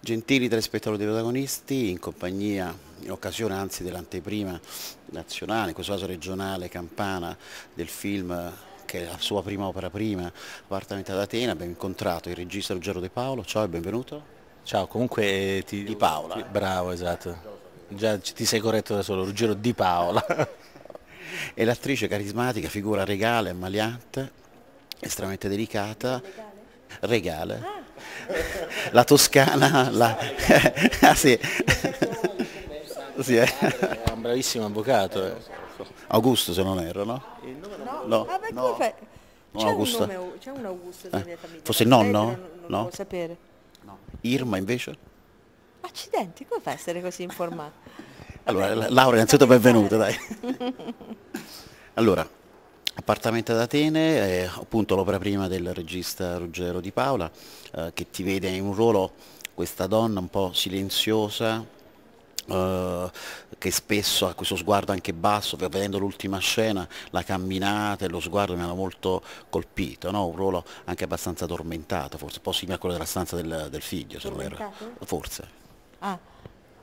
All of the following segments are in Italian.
Gentili telespettatori dei protagonisti, in compagnia, in occasione anzi dell'anteprima nazionale, in questo caso regionale, campana, del film che è la sua prima opera prima, Appartamento ad Atena, abbiamo incontrato il regista Ruggero De Paolo, ciao e benvenuto. Ciao, comunque eh, ti... Di Paola. Ti... Bravo, esatto. Già ti sei corretto da solo, Ruggero Di Paola. è l'attrice carismatica, figura regale, ammaliante, estremamente delicata. Regale? regale. Ah la Toscana, la... ah, sì. sì eh. È un bravissimo avvocato. Eh. Augusto se non erro, no? No, no. Ah, beh, no. C'è un, Augusto. Nome, un Augusto nella eh, mia famiglia. Forse il nonno? Non, lo no? sapere. No. Irma invece? Accidenti, come fa a essere così informato? allora, Laura innanzitutto benvenuta, dai. allora, Appartamento ad Atene è eh, appunto l'opera prima del regista Ruggero Di Paola eh, che ti vede in un ruolo questa donna un po' silenziosa eh, che spesso ha questo sguardo anche basso, vedendo l'ultima scena, la camminata e lo sguardo mi hanno molto colpito, no? un ruolo anche abbastanza tormentato, forse un po' simile a quello della stanza del, del figlio, se non erro, forse. Ah.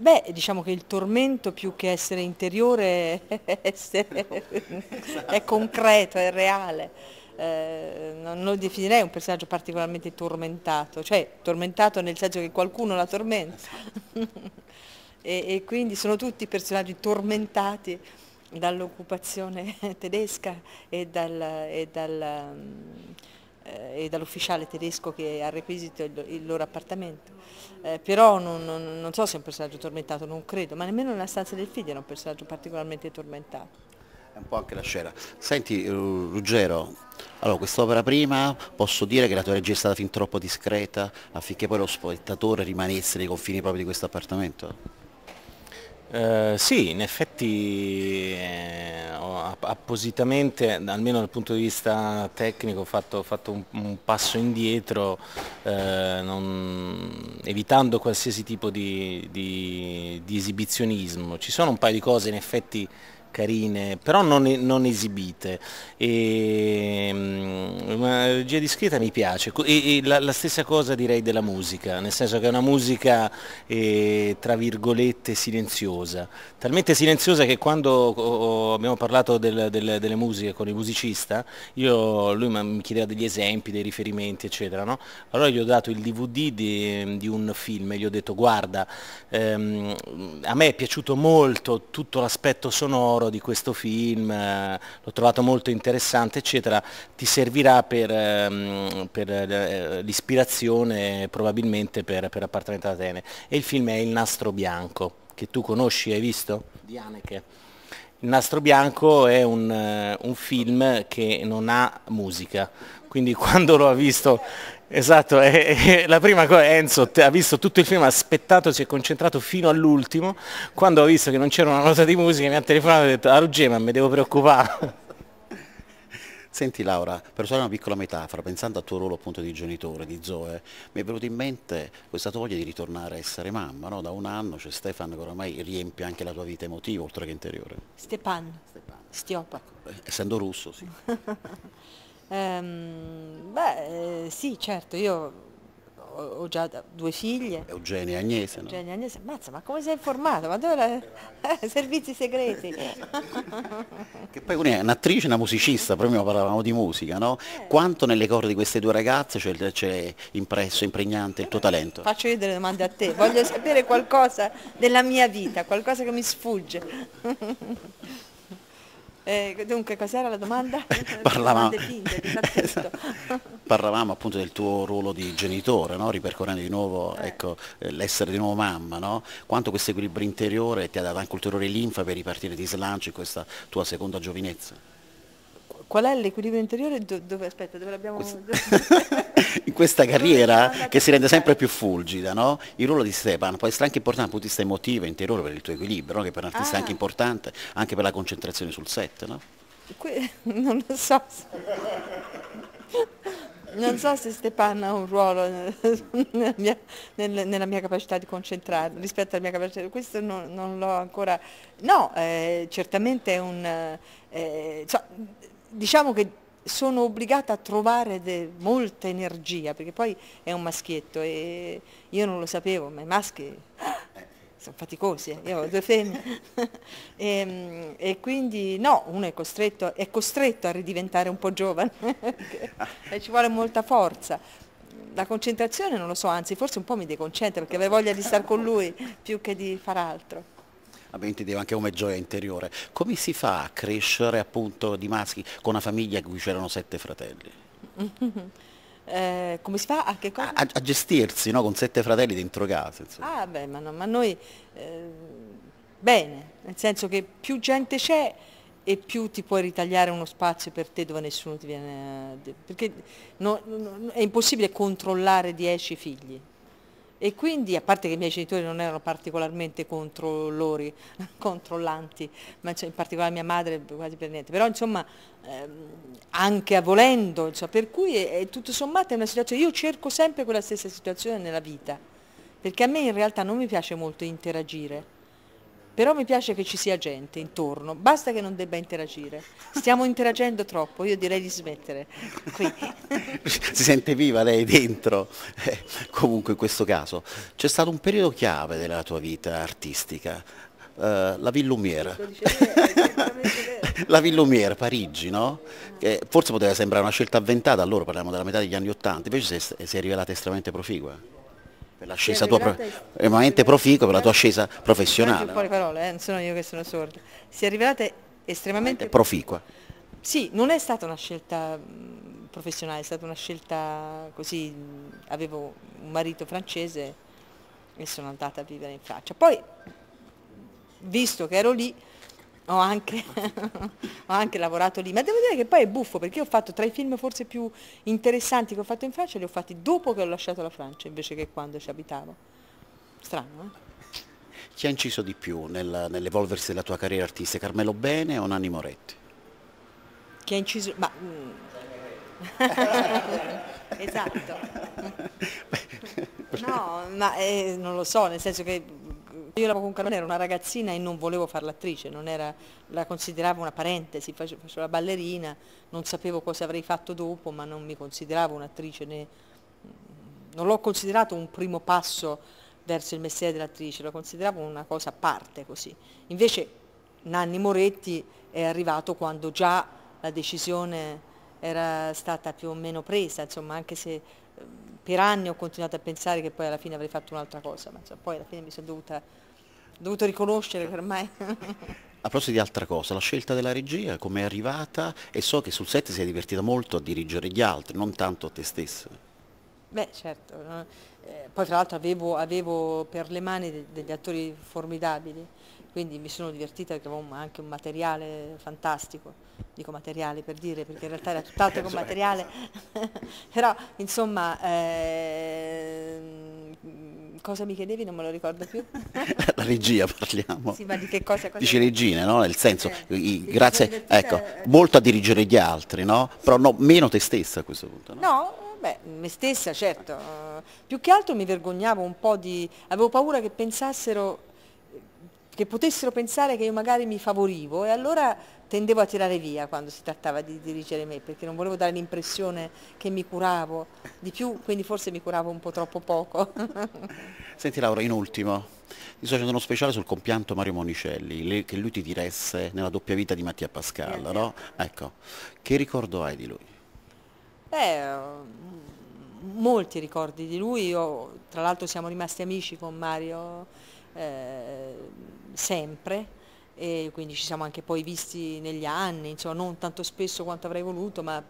Beh, diciamo che il tormento più che essere interiore è, essere, esatto. è concreto, è reale. Eh, non lo definirei un personaggio particolarmente tormentato, cioè tormentato nel senso che qualcuno la tormenta. Esatto. e, e quindi sono tutti personaggi tormentati dall'occupazione tedesca e dal... E dal eh, e dall'ufficiale tedesco che ha requisito il, il loro appartamento. Eh, però non, non, non so se è un personaggio tormentato, non credo, ma nemmeno nella stanza del figlio era un personaggio particolarmente tormentato È un po' anche la scena. Senti eh, Ruggero, allora quest'opera prima posso dire che la tua regia è stata fin troppo discreta affinché poi lo spettatore rimanesse nei confini proprio di questo appartamento? Eh, sì, in effetti eh, appositamente, almeno dal punto di vista tecnico, ho fatto, fatto un, un, passo indietro, eh, non, evitando qualsiasi tipo di, di, di esibizionismo. Ci sono un paio di cose in effetti carine, però non, non esibite. E, ehm, una regia discreta mi piace, e, e la, la, stessa cosa direi della musica, nel senso che è una musica eh, tra virgolette silenziosa, talmente silenziosa che quando oh, abbiamo parlato del, del, delle musiche con il musicista, io, lui mi chiedeva degli esempi, dei riferimenti eccetera, no? allora gli ho dato il DVD di, di un film e gli ho detto guarda, ehm, a me è piaciuto molto tutto l'aspetto sonoro, sonoro di questo film, eh, l'ho trovato molto interessante, eccetera, ti servirà per, ehm, per eh, l'ispirazione probabilmente per, per Appartamento Atene. E il film è Il nastro bianco, che tu conosci, hai visto? Di Haneke. Il nastro bianco è un, eh, un, film che non ha musica, quindi quando l'ho visto Esatto, e, e, eh, eh, la prima cosa Enzo ha visto tutto il film, ha aspettato, si è concentrato fino all'ultimo, quando ha visto che non c'era una nota di musica mi ha telefonato e ha detto Aruge ah, ma mi devo preoccupare. Senti Laura, per usare una piccola metafora, pensando al tuo ruolo appunto di genitore, di Zoe, mi è venuta in mente questa tua voglia di ritornare a essere mamma, no? da un anno c'è Stefano che oramai riempie anche la tua vita emotiva oltre che interiore. Stepan, Stepan. Stiopa. Eh, essendo russo, sì. Ehm, beh, eh, sì, certo, io ho, già due figlie. Eugenia e Agnese, no? Eugenia Agnese, mazza, ma come sei informato? Ma dove eh, servizi segreti? Che poi una è un'attrice e una musicista, prima parlavamo di musica, no? Eh. Quanto nelle corde di queste due ragazze c'è, c'è impresso, impregnante il tuo talento? Faccio io delle domande a te, voglio sapere qualcosa della mia vita, qualcosa che mi sfugge. Eh, dunque, cos'era la domanda? Parlavamo, esatto. Parlavamo appunto del tuo ruolo di genitore, no? ripercorrendo di nuovo eh. ecco, eh, l'essere di nuovo mamma, no? quanto questo equilibrio interiore ti ha dato anche ulteriore linfa per ripartire di slancio in questa tua seconda giovinezza? Qual è l'equilibrio interiore? Do dove, aspetta, dove l'abbiamo... in questa carriera che si rende sempre più fulgida, no? Il ruolo di Stefano può essere anche importante dal punto di vista emotivo e interiore per il tuo equilibrio, no? che per un artista ah. è anche ah. importante, anche per la concentrazione sul set, no? Que non lo so. Non so se Stepan ha un ruolo nella mia, nella mia, capacità di concentrarmi, rispetto alla mia capacità, questo non, non l'ho ancora... No, eh, certamente è un... Eh, cioè, diciamo che sono obbligata a trovare molta energia, perché poi è un maschietto e io non lo sapevo, ma i maschi sono faticosi, eh? io ho due femmine. e, ehm, e, quindi no, uno è costretto, è costretto a ridiventare un po' giovane, e ci vuole molta forza. La concentrazione non lo so, anzi forse un po' mi deconcentra perché avevo voglia di stare con lui più che di far altro ovviamente deve anche come gioia interiore. Come si fa a crescere appunto di maschi con una famiglia in cui c'erano sette fratelli? Eh, come si fa a, a, a gestirsi no? con sette fratelli dentro casa. Insomma. Ah beh, ma, no, ma noi eh, bene, nel senso che più gente c'è e più ti puoi ritagliare uno spazio per te dove nessuno ti viene... Eh, perché no, no, è impossibile controllare dieci figli. E quindi, a parte che i miei genitori non erano particolarmente controllori, controllanti, ma cioè, in particolare mia madre quasi per niente, però insomma ehm, anche volendo, cioè, per cui è, è, tutto sommato è una situazione, io cerco sempre quella stessa situazione nella vita, perché a me in realtà non mi piace molto interagire però mi piace che ci sia gente intorno, basta che non debba interagire. Stiamo interagendo troppo, io direi di smettere. Quindi. Si sente viva lei dentro, eh, comunque in questo caso. C'è stato un periodo chiave della tua vita artistica, eh, la Villumiere. la Villumiere, Parigi, no? Che forse poteva sembrare una scelta avventata, allora parliamo della metà degli anni Ottanta, invece si è, si è rivelata estremamente proficua per l'ascesa tua estremamente proficua, per la tua eh? ascesa professionale. Un po' le parole, eh? sono io che sono sorda. Si è rivelata estremamente proficua. Sì, non è stata una scelta mm, professionale, è stata una scelta così, mm, avevo un marito francese e sono andata a vivere in Francia. Poi, visto che ero lì, ho anche, ho anche, lavorato lì, ma devo dire che poi è buffo perché ho fatto tra i film forse più interessanti che ho fatto in Francia, li ho fatti dopo che ho lasciato la Francia invece che quando ci abitavo. Strano, eh? Chi ha inciso di più nel, nell'evolversi della tua carriera artistica, Carmelo Bene o Nanni Moretti? Chi ha inciso... Ma, mm. esatto. No, ma eh, non lo so, nel senso che io la Conca non ero una ragazzina e non volevo fare l'attrice, la consideravo una parentesi, facevo, facevo la ballerina, non sapevo cosa avrei fatto dopo, ma non mi consideravo un'attrice né... Non l'ho considerato un primo passo verso il mestiere dell'attrice, lo consideravo una cosa a parte così. Invece Nanni Moretti è arrivato quando già la decisione era stata più o meno presa, insomma, anche se eh, per anni ho continuato a pensare che poi alla fine avrei fatto un'altra cosa, ma insomma, poi alla fine mi sono dovuta dovuto riconoscere che ormai... A proposito di altra cosa, la scelta della regia, come è arrivata e so che sul set si è divertita molto a dirigere gli altri, non tanto a te stessa. Beh certo, eh, poi tra l'altro avevo, avevo, per le mani degli attori formidabili, quindi mi sono divertita perché avevo anche un materiale fantastico, dico materiale per dire perché in realtà era tutt'altro che un cioè, materiale, esatto. però insomma... Eh, Cosa mi chiedevi? Non me lo ricordo più. la regia parliamo. Sì, ma di che cosa? cosa Dici regine, no? Nel senso, eh, i, grazie, ecco, molto a dirigere gli altri, no? Però no, meno te stessa a questo punto, no? No, beh, me stessa certo. Uh, più che altro mi vergognavo un po' di... avevo paura che pensassero che potessero pensare che io magari mi favorivo e allora tendevo a tirare via quando si trattava di dirigere me perché non volevo dare l'impressione che mi curavo di più, quindi forse mi curavo un po' troppo poco. Senti Laura, in ultimo, ti sto facendo uno speciale sul compianto Mario Monicelli, che lui ti diresse nella doppia vita di Mattia Pascal, eh, no? Ecco, che ricordo hai di lui? Beh, molti ricordi di lui, Io, tra l'altro siamo rimasti amici con Mario Ehm, sempre e quindi ci siamo anche poi visti negli anni, insomma non tanto spesso quanto avrei voluto, ma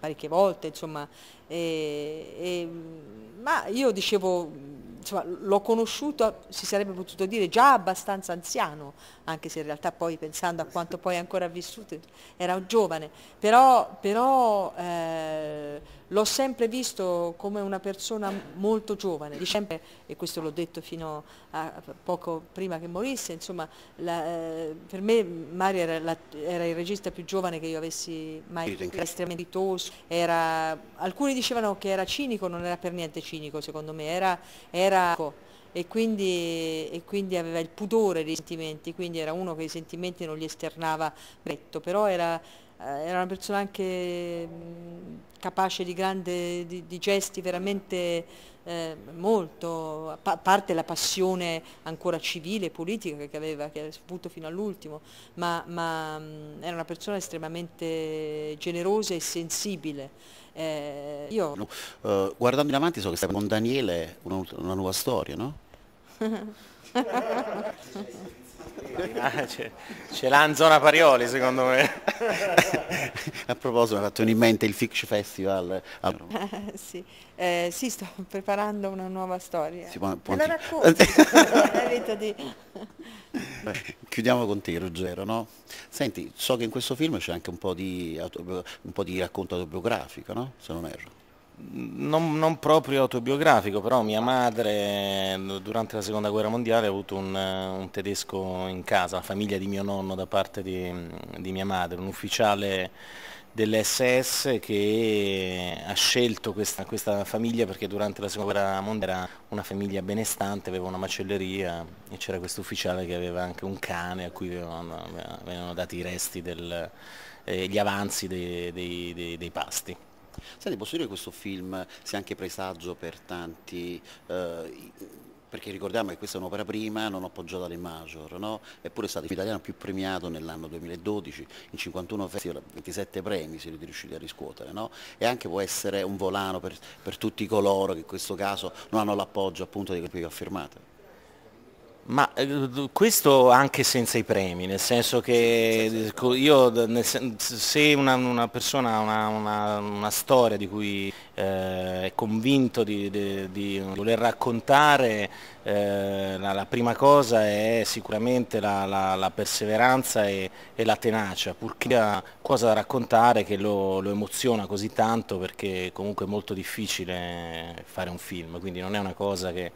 parecchie volte, insomma, e, e, ma io dicevo insomma, l'ho conosciuto, si sarebbe potuto dire, già abbastanza anziano, anche se in realtà poi pensando a quanto poi ancora ha vissuto era un giovane, però, però eh, l'ho sempre visto come una persona molto giovane, sempre, e questo l'ho detto fino a poco prima che morisse, insomma, la, eh, per me Mario era, la, era, il regista più giovane che io avessi mai visto, era estremamente toso, alcuni dicevano che era cinico, non era per niente cinico secondo me, era, era era e quindi, e quindi, aveva il pudore dei sentimenti, quindi era uno che i sentimenti non gli esternava retto, però era eh, era una persona anche capace di, grande, di, di gesti veramente eh, molto, a parte la passione ancora civile e politica che aveva, che ha avuto fino all'ultimo, ma, ma era una persona estremamente generosa e sensibile. Eh, io... no, uh, guardando in avanti so che stai con Daniele una, una nuova storia, no? Ah, ce l'ha in zona Parioli secondo me. A proposito mi ha fatto in mente il Fix Festival. Ah, eh, sì. Eh, sì. sto preparando una nuova storia. Si può, può... la racconti. di... Chiudiamo con te Ruggero, no? Senti, so che in questo film c'è anche un po' di, un po di racconto autobiografico, no? Se non erro non, non, proprio autobiografico, però mia madre eh, durante la seconda guerra mondiale ha avuto un, eh, un tedesco in casa, la famiglia di mio nonno da parte di, di mia madre, un ufficiale dell'SS che ha scelto questa, questa, famiglia perché durante la seconda guerra mondiale era una famiglia benestante, aveva una macelleria e c'era questo ufficiale che aveva anche un cane a cui venivano, venivano dati i resti, del, eh, gli avanzi dei, dei, dei, dei pasti. Senti, posso dire che questo film sia anche presagio per tanti... Eh, perché ricordiamo che questa è un'opera prima non appoggiata alle major, no? eppure è stato l'italiano più premiato nell'anno 2012, in 51 festival, 27 premi siete riusciti a riscuotere, no? e anche può essere un volano per, per, tutti coloro che in questo caso non hanno l'appoggio appunto di quelli che affermate. Ma eh, questo anche senza i premi, nel senso che io se una, una persona ha una, una, una, storia di cui eh, è convinto di, di, di voler raccontare, eh, la, la, prima cosa è sicuramente la, la, la perseveranza e, e, la tenacia, purché ha cosa da raccontare che lo, lo emoziona così tanto perché comunque è molto difficile fare un film, quindi non è una cosa che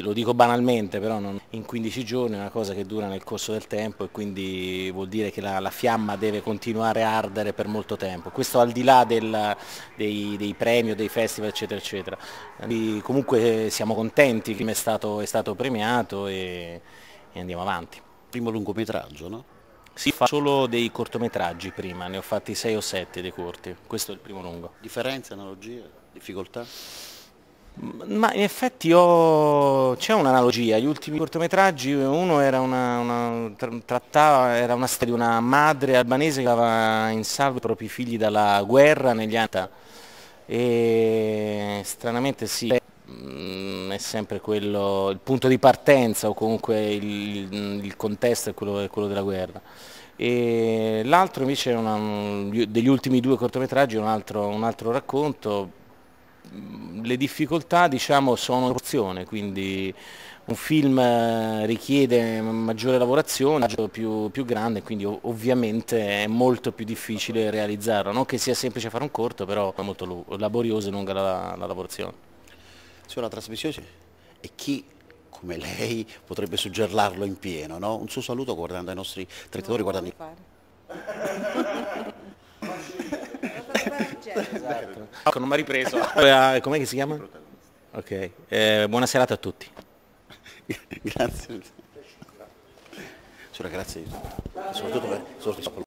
lo dico banalmente, però non, in 15 giorni è una cosa che dura nel corso del tempo e quindi vuol dire che la, la fiamma deve continuare a ardere per molto tempo. Questo al di là del, dei, dei, premi o dei festival eccetera eccetera. Quindi comunque siamo contenti che è stato, è stato premiato e, e andiamo avanti. Primo lungometraggio, no? Si fa solo dei cortometraggi prima, ne ho fatti 6 o 7 dei corti, questo è il primo lungo. Differenze, analogie, difficoltà? Ma in effetti ho... c'è un'analogia, gli ultimi cortometraggi, uno era una, una, trattava, era una storia di una madre albanese che aveva in salvo i propri figli dalla guerra negli anni 80 e stranamente sì, eh, mm, è sempre quello, il punto di partenza o comunque il, il contesto è quello, è quello, della guerra. E l'altro invece una, degli ultimi due cortometraggi un altro, un altro racconto Mm, le difficoltà diciamo, sono in porzione, quindi un film eh, richiede maggiore lavorazione, più, più grande, quindi ovviamente è molto più difficile realizzarlo, non che sia semplice fare un corto, però è molto laborioso e lunga la, la lavorazione. Signora sì, trasmissione, e chi come lei potrebbe suggerirlo in pieno, no? Un suo saluto guardando ai nostri spettatori, guardando... Ecco, non mi ha ripreso. Allora, eh, com'è che si chiama? Ok, eh, buona serata a tutti. grazie. Sulla grazie. Soprattutto, soprattutto